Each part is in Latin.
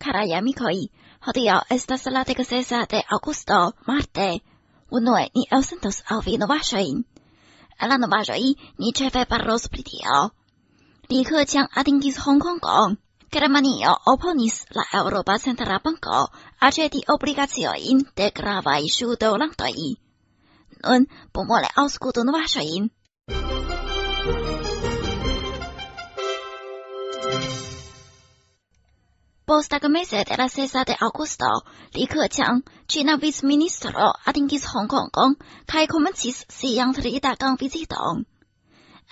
carai amicoi, hodio estas la decasesa de augusto, marte. Unue, ni elsentos al vi novasoin. A la novasoi, ni cefe parros pritio. Li he adingis Hong Kong gong. Germania oponis la Europa Centra Banco aceti obligazioin de gravai sudo langtoi. Nun, pomole auscutu novasoin. postag mese de la sesa de augusto, Li Keqiang, China ministro, atingis Hong Kong Kong, kai comencis siang trita gang visiton.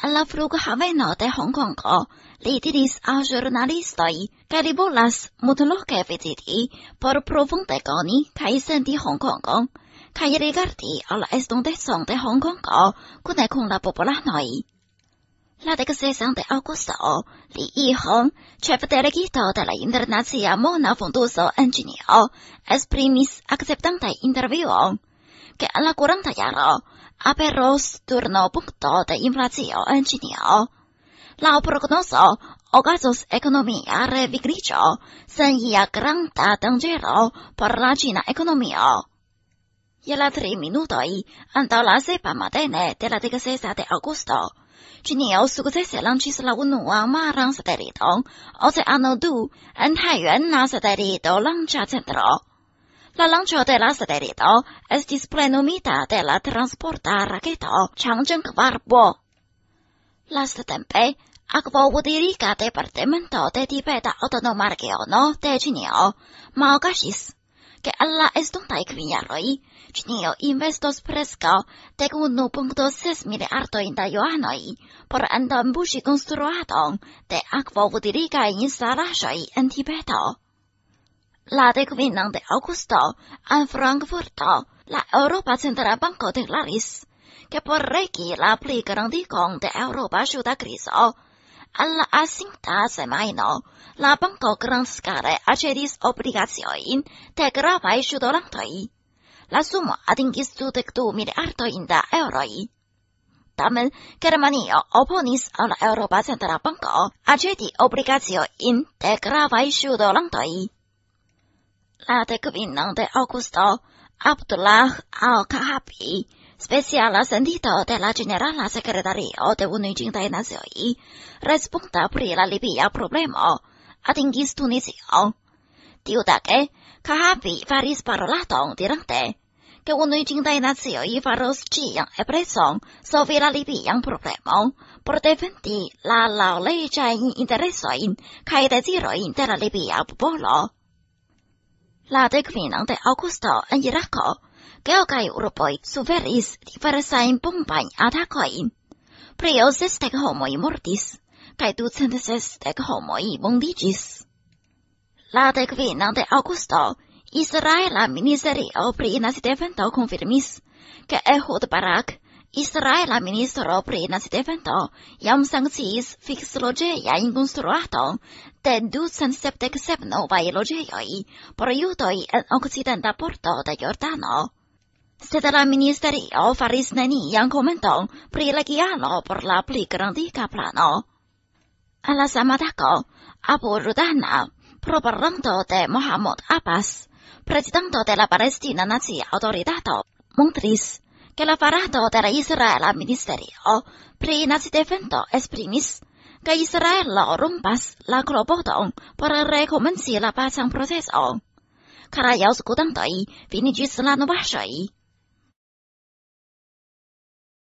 En la flug haveno de Hong Kong Ko, li diris a jurnalistoi, ca li volas multloce visiti por profunde coni cae senti Hong Kong Kong, cae rigardi al estontesson de Hong Kong Ko, cune cun la popolanoi la decesión de Augusto, Li Yihong, chef delegito de la Internacia Mona Funduso en Chinio, esprimis acceptante intervion, que en la curanta yaro, aperos turno punto de inflacio en Chinio. La prognoso, ocasos economia revigricio, sen ia granta dangero por la gina economia. Y la tres minutos, andó la sepa matene de la decesión de Augusto, 今天我坐过在三郎去三郎五路啊，马让四台里头，我在阿诺渡，安太原拿四台里头，让车在那了。那辆车在拉四台里头，是这三路米达在拉，这三路米达拉这车，长征可快不？拉这台车，阿哥把我这里卡在把这门头这地皮的阿都马尔给弄，这今天哦，马卡西斯。che alla estonta e quinjaroi, cinio investos presco, tec 1.6 miliardo in da joanoi, por andam busi construaton, de aquo vudiriga in sarasoi en Tibeto. La de de augusto, a Frankfurto, la Europa Centra Banco de Laris, che por regi la pli grandicon de Europa suda criso, alla assinta semaino. La banco gran scale accedis obbligazioin de gravae sudolantoi. La sumo adingis du dec du da euroi. Tamen, Germanio oponis alla Europa Centra Banco accedi obbligazioin de gravae sudolantoi. La decvinnan de Augusto, Abdullah al-Kahabi, speciala sentito de la generala secretario de Unicinta e Nazioi, respunta pri la Libia problemo, atingis Tunisio. Diu dacce, Cahabi faris parolatum dirante, che Unicinta e Nazioi faros cian epressum sovi la Libian problemo por defendi la laulegian interesoin cae desiroin de la Libia popolo. La decminam de Augusto en Iraco geokai urpoi suferis diversaim pompain atacoin. Prio sestec homoi mortis, cae ducent sestec homoi vondigis. La decvina de Augusto, Israela Ministerio pri Nazi Defendo confirmis, che Ehud Barak, Israela ministro prie nazi defento iam sanctis fix logeia inconstruato de 277 novae logeioi pro iutoi in occidenta porto de Giordano. Seta la ministerio faris nenii iam comento prie legiano por la pli grandica plano. A la samadaco, Abu Rudana, proparonto de Mohamud Abbas, presidento de la palestina nazi autoritato, montris, che la farato de la Israel al ministerio, pri nazi defendo esprimis, che Israel lo rumpas la clopoton por recomenzi la pacem processo. Cara jaus gudantoi, finigis la novasioi.